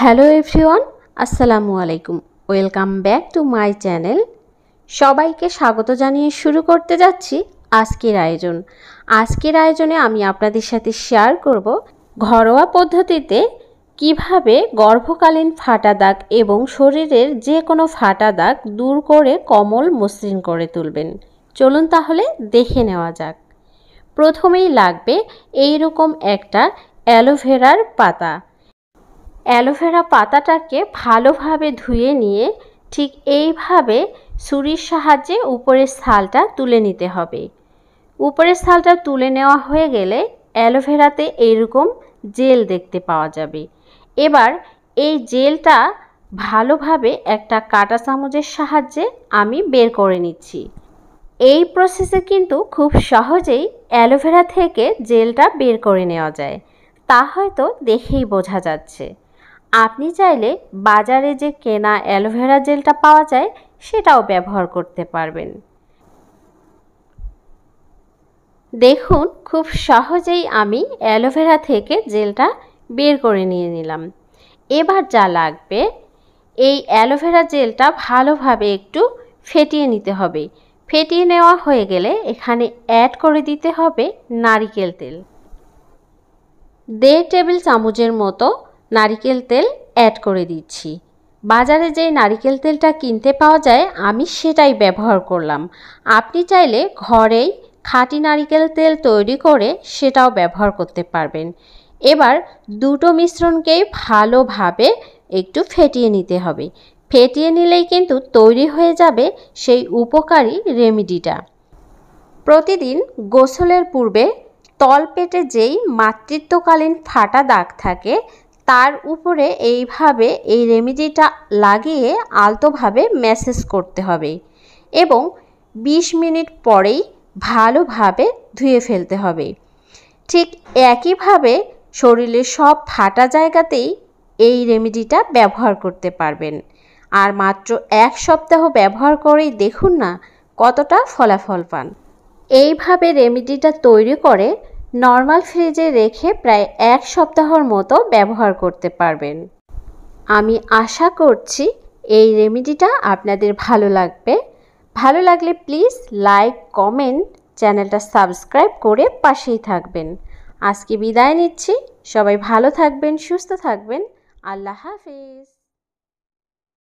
hello everyone আসসালামু আলাইকুম welcome back to my channel সবাইকে স্বাগত জানিয়ে শুরু করতে যাচ্ছি আজকের আয়োজন আজকের আয়োজনে আমি আপনাদের সাথে শেয়ার করব ঘরোয়া পদ্ধতিতে কিভাবে গর্ভকালীন ফাটা দাগ এবং শরীরের যে কোনো ফাটা দাগ দূর করে কমল মসৃণ করে তুলবেন চলুন তাহলে দেখে নেওয়া যাক প্রথমেই লাগবে এই রকম একটা অ্যালোভেরার পাতা অ্যালোভেরা পাতাটাকে ভালোভাবে ধুয়ে নিয়ে ঠিক এইভাবে সুরির সাহায্যে উপরের ছালটা তুলে নিতে হবে উপরের ছালটা তুলে নেওয়া হয়ে গেলে অ্যালোভেরাতে এইরকম জেল দেখতে পাওয়া যাবে এবার এই জেলটা ভালোভাবে একটা কাটা চামচের সাহায্যে আমি বের করে নিচ্ছি এই প্রসেসে কিন্তু খুব সহজেই অ্যালোভেরা থেকে জেলটা বের করে নেওয়া যায় তা হয়তো দেখেই বোঝা যাচ্ছে আপনি চাইলে বাজারে যে কেনা অ্যালোভেরা জেলটা পাওয়া যায় সেটাও ব্যবহার করতে পারবেন দেখুন খুব সহজেই আমি অ্যালোভেরা থেকে জেলটা বের করে নিয়ে নিলাম এবার যা লাগবে এই অ্যালোভেরা জেলটা ভালোভাবে একটু ফেটিয়ে নিতে হবে ফেটিয়ে নেওয়া হয়ে গেলে এখানে অ্যাড করে দিতে হবে নারিকেল তেল দেড় টেবিল চামচের মতো নারিকেল তেল অ্যাড করে দিচ্ছি বাজারে যে নারিকেল তেলটা কিনতে পাওয়া যায় আমি সেটাই ব্যবহার করলাম আপনি চাইলে ঘরেই খাঁটি নারিকেল তেল তৈরি করে সেটাও ব্যবহার করতে পারবেন এবার দুটো মিশ্রণকেই ভালোভাবে একটু ফেটিয়ে নিতে হবে ফেটিয়ে নিলেই কিন্তু তৈরি হয়ে যাবে সেই উপকারী রেমিডিটা প্রতিদিন গোসলের পূর্বে তলপেটে যেই মাতৃত্বকালীন ফাটা দাগ থাকে তার উপরে এইভাবে এই রেমেডিটা লাগিয়ে আলতোভাবে ম্যাসেজ করতে হবে এবং ২০ মিনিট পরেই ভালোভাবে ধুয়ে ফেলতে হবে ঠিক একইভাবে শরীরের সব ফাটা জায়গাতেই এই রেমেডিটা ব্যবহার করতে পারবেন আর মাত্র এক সপ্তাহ ব্যবহার করেই দেখুন না কতটা ফলাফল পান এইভাবে রেমেডিটা তৈরি করে নর্মাল ফ্রিজে রেখে প্রায় এক সপ্তাহর মতো ব্যবহার করতে পারবেন আমি আশা করছি এই রেমেডিটা আপনাদের ভালো লাগবে ভালো লাগলে প্লিজ লাইক কমেন্ট চ্যানেলটা সাবস্ক্রাইব করে পাশেই থাকবেন আজকে বিদায় নিচ্ছি সবাই ভালো থাকবেন সুস্থ থাকবেন আল্লাহ হাফিজ